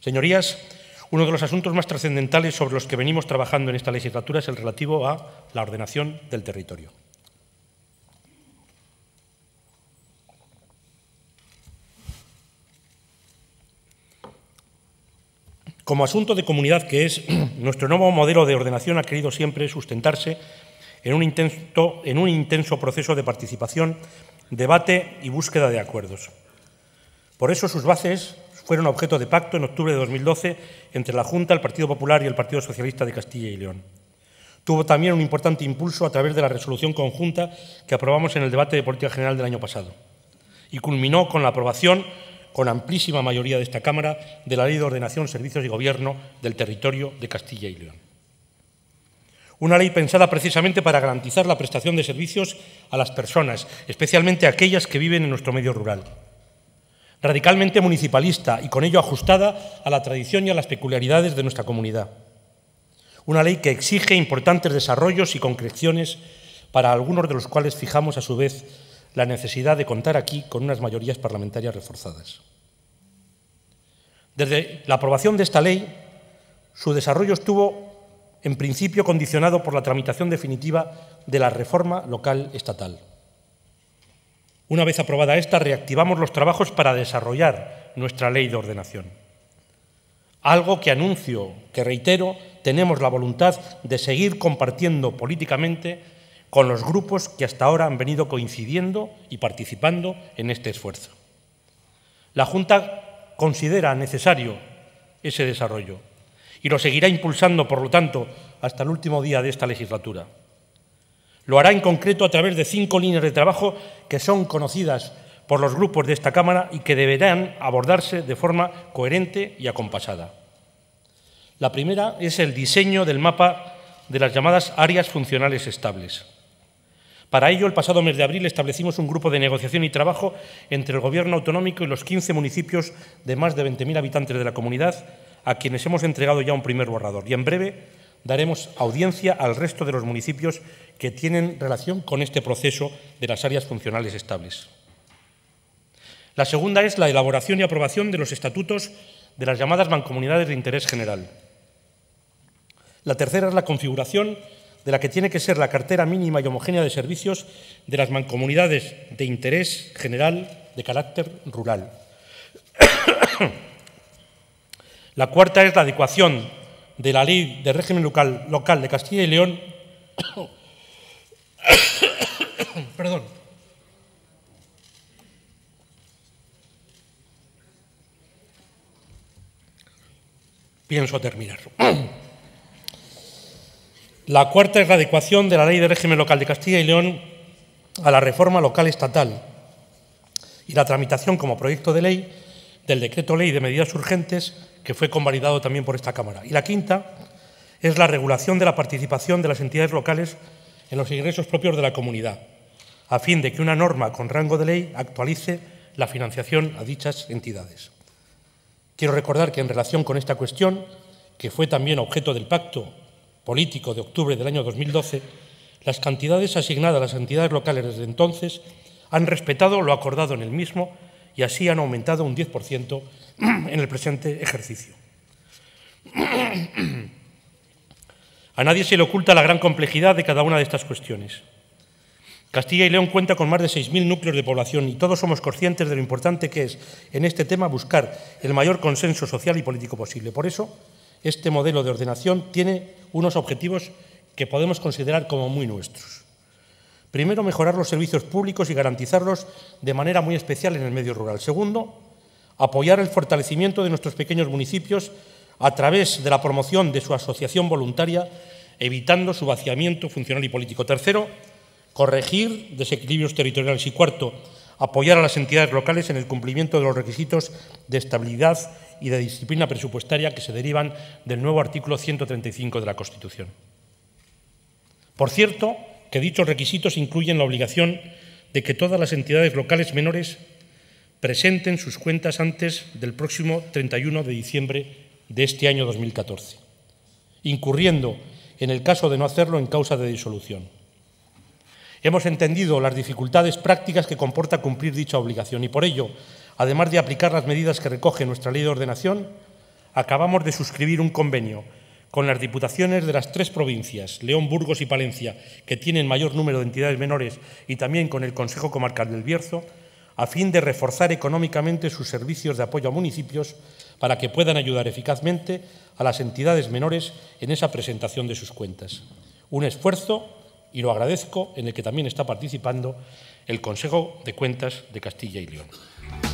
Señorías, uno de los asuntos más trascendentales sobre los que venimos trabajando en esta legislatura es el relativo a la ordenación del territorio. Como asunto de comunidad que es, nuestro nuevo modelo de ordenación ha querido siempre sustentarse en un intenso, proceso de participación, debate y búsqueda de acuerdos. Por eso sus bases fueron objeto de pacto en octubre de 2012 entre la Junta, el Partido Popular y el Partido Socialista de Castilla y León. Tuvo también un importante impulso a través de la resolución conjunta que aprobamos en el debate de política general del año pasado y culminó con la aprobación, con amplísima mayoría de esta Cámara, de la Ley de Ordenación, Servicios y Gobierno del Territorio de Castilla y León. Una ley pensada precisamente para garantizar la prestación de servicios a las personas, especialmente a aquellas que viven en nuestro medio rural radicalmente municipalista y con ello ajustada a la tradición y a las peculiaridades de nuestra comunidad. Una ley que exige importantes desarrollos y concreciones para algunos de los cuales fijamos a su vez la necesidad de contar aquí con unas mayorías parlamentarias reforzadas. Desde la aprobación de esta ley, su desarrollo estuvo en principio condicionado por la tramitación definitiva de la reforma local estatal. Una vez aprobada esta, reactivamos los trabajos para desarrollar nuestra ley de ordenación. Algo que anuncio, que reitero, tenemos la voluntad de seguir compartiendo políticamente con los grupos que hasta ahora han venido coincidiendo y participando en este esfuerzo. La Junta considera necesario ese desarrollo y lo seguirá impulsando, por lo tanto, hasta el último día de esta legislatura. Lo hará en concreto a través de cinco líneas de trabajo que son conocidas por los grupos de esta Cámara y que deberán abordarse de forma coherente y acompasada. La primera es el diseño del mapa de las llamadas áreas funcionales estables. Para ello, el pasado mes de abril establecimos un grupo de negociación y trabajo entre el Gobierno autonómico y los 15 municipios de más de 20.000 habitantes de la comunidad, a quienes hemos entregado ya un primer borrador. Y en breve daremos audiencia al resto de los municipios que tienen relación con este proceso de las áreas funcionales estables. La segunda es la elaboración y aprobación de los estatutos de las llamadas mancomunidades de interés general. La tercera es la configuración de la que tiene que ser la cartera mínima y homogénea de servicios de las mancomunidades de interés general de carácter rural. la cuarta es la adecuación de la ley de régimen local, local de Castilla y León, perdón, pienso terminar. La cuarta es la adecuación de la ley de régimen local de Castilla y León a la reforma local estatal y la tramitación como proyecto de ley del decreto ley de medidas urgentes que fue convalidado también por esta Cámara. Y la quinta es la regulación de la participación de las entidades locales en los ingresos propios de la comunidad, a fin de que una norma con rango de ley actualice la financiación a dichas entidades. Quiero recordar que en relación con esta cuestión, que fue también objeto del pacto político de octubre del año 2012, las cantidades asignadas a las entidades locales desde entonces han respetado lo acordado en el mismo y así han aumentado un 10% en el presente ejercicio. A nadie se le oculta la gran complejidad de cada una de estas cuestiones. Castilla y León cuenta con más de 6.000 núcleos de población y todos somos conscientes de lo importante que es en este tema buscar el mayor consenso social y político posible. Por eso, este modelo de ordenación tiene unos objetivos que podemos considerar como muy nuestros. Primero, mejorar los servicios públicos y garantizarlos de manera muy especial en el medio rural. Segundo, apoyar el fortalecimiento de nuestros pequeños municipios a través de la promoción de su asociación voluntaria, evitando su vaciamiento funcional y político. Tercero, corregir desequilibrios territoriales. Y cuarto, apoyar a las entidades locales en el cumplimiento de los requisitos de estabilidad y de disciplina presupuestaria que se derivan del nuevo artículo 135 de la Constitución. Por cierto, que dichos requisitos incluyen la obligación de que todas las entidades locales menores presenten sus cuentas antes del próximo 31 de diciembre de este año 2014, incurriendo, en el caso de no hacerlo, en causa de disolución. Hemos entendido las dificultades prácticas que comporta cumplir dicha obligación y por ello, además de aplicar las medidas que recoge nuestra ley de ordenación, acabamos de suscribir un convenio con las diputaciones de las tres provincias, León, Burgos y Palencia, que tienen mayor número de entidades menores, y también con el Consejo Comarcal del Bierzo, a fin de reforzar económicamente sus servicios de apoyo a municipios para que puedan ayudar eficazmente a las entidades menores en esa presentación de sus cuentas. Un esfuerzo, y lo agradezco, en el que también está participando el Consejo de Cuentas de Castilla y León.